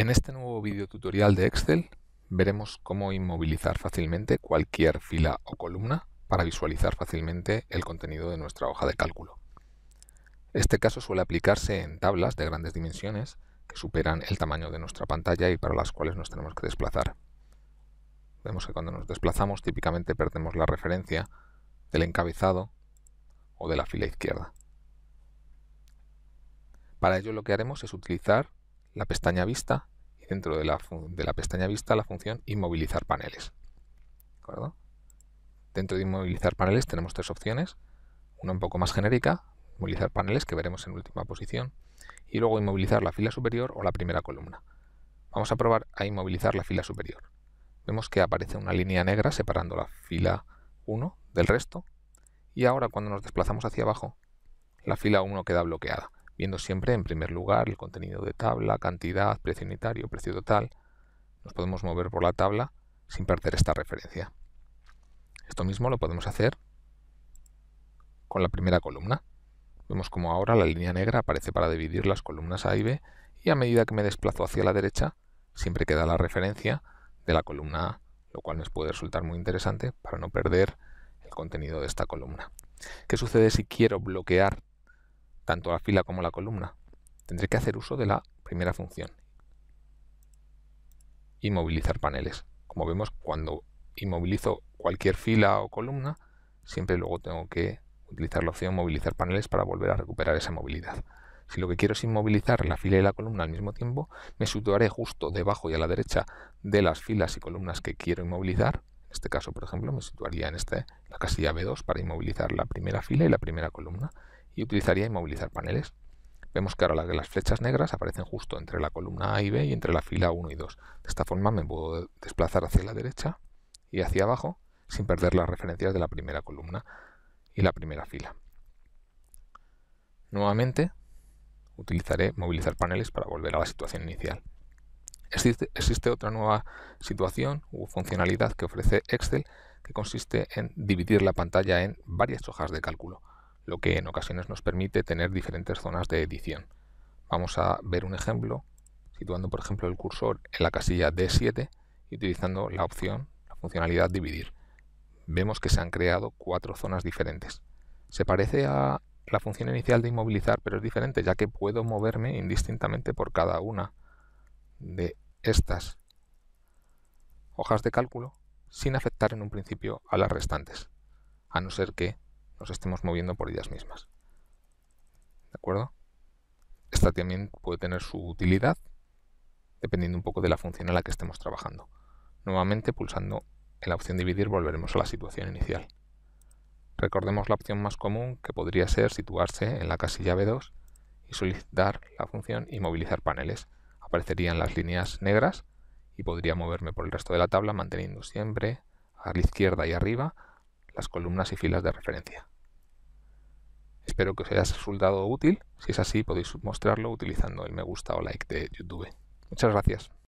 En este nuevo video tutorial de Excel veremos cómo inmovilizar fácilmente cualquier fila o columna para visualizar fácilmente el contenido de nuestra hoja de cálculo. Este caso suele aplicarse en tablas de grandes dimensiones que superan el tamaño de nuestra pantalla y para las cuales nos tenemos que desplazar. Vemos que cuando nos desplazamos típicamente perdemos la referencia del encabezado o de la fila izquierda. Para ello lo que haremos es utilizar la pestaña vista y dentro de la, pestaña vista la función inmovilizar paneles. Dentro de inmovilizar paneles tenemos tres opciones, una un poco más genérica, inmovilizar paneles que veremos en última posición, y luego inmovilizar la fila superior o la primera columna. Vamos a probar a inmovilizar la fila superior. Vemos que aparece una línea negra separando la fila 1 del resto, y ahora cuando nos desplazamos hacia abajo, la fila 1 queda bloqueada viendo siempre en primer lugar el contenido de tabla, cantidad, precio unitario, precio total. Nos podemos mover por la tabla sin perder esta referencia. Esto mismo lo podemos hacer con la primera columna. Vemos como ahora la línea negra aparece para dividir las columnas A y B y a medida que me desplazo hacia la derecha siempre queda la referencia de la columna A, lo cual nos puede resultar muy interesante para no perder el contenido de esta columna. ¿Qué sucede si quiero bloquear tanto la fila como la columna. Tendré que hacer uso de la primera función. Inmovilizar paneles. Como vemos, cuando inmovilizo cualquier fila o columna, siempre luego tengo que utilizar la opción movilizar paneles para volver a recuperar esa movilidad. Si lo que quiero es inmovilizar la fila y la columna al mismo tiempo, me situaré justo debajo y a la derecha de las filas y columnas que quiero inmovilizar. En este caso, por ejemplo, me situaría en este, la casilla B2 para inmovilizar la primera fila y la primera columna y utilizaría inmovilizar paneles. Vemos que ahora las flechas negras aparecen justo entre la columna A y B y entre la fila 1 y 2. De esta forma me puedo desplazar hacia la derecha y hacia abajo sin perder las referencias de la primera columna y la primera fila. Nuevamente utilizaré movilizar paneles para volver a la situación inicial. Existe, existe otra nueva situación u funcionalidad que ofrece Excel que consiste en dividir la pantalla en varias hojas de cálculo lo que en ocasiones nos permite tener diferentes zonas de edición. Vamos a ver un ejemplo, situando por ejemplo el cursor en la casilla D7 y utilizando la opción, la funcionalidad dividir. Vemos que se han creado cuatro zonas diferentes. Se parece a la función inicial de inmovilizar, pero es diferente ya que puedo moverme indistintamente por cada una de estas hojas de cálculo sin afectar en un principio a las restantes, a no ser que nos estemos moviendo por ellas mismas. ¿De acuerdo? Esta también puede tener su utilidad dependiendo un poco de la función en la que estemos trabajando. Nuevamente pulsando en la opción dividir volveremos a la situación inicial. Recordemos la opción más común que podría ser situarse en la casilla B2 y solicitar la función y movilizar paneles. Aparecerían las líneas negras y podría moverme por el resto de la tabla manteniendo siempre a la izquierda y arriba las columnas y filas de referencia. Espero que os haya resultado útil. Si es así, podéis mostrarlo utilizando el me gusta o like de YouTube. Muchas gracias.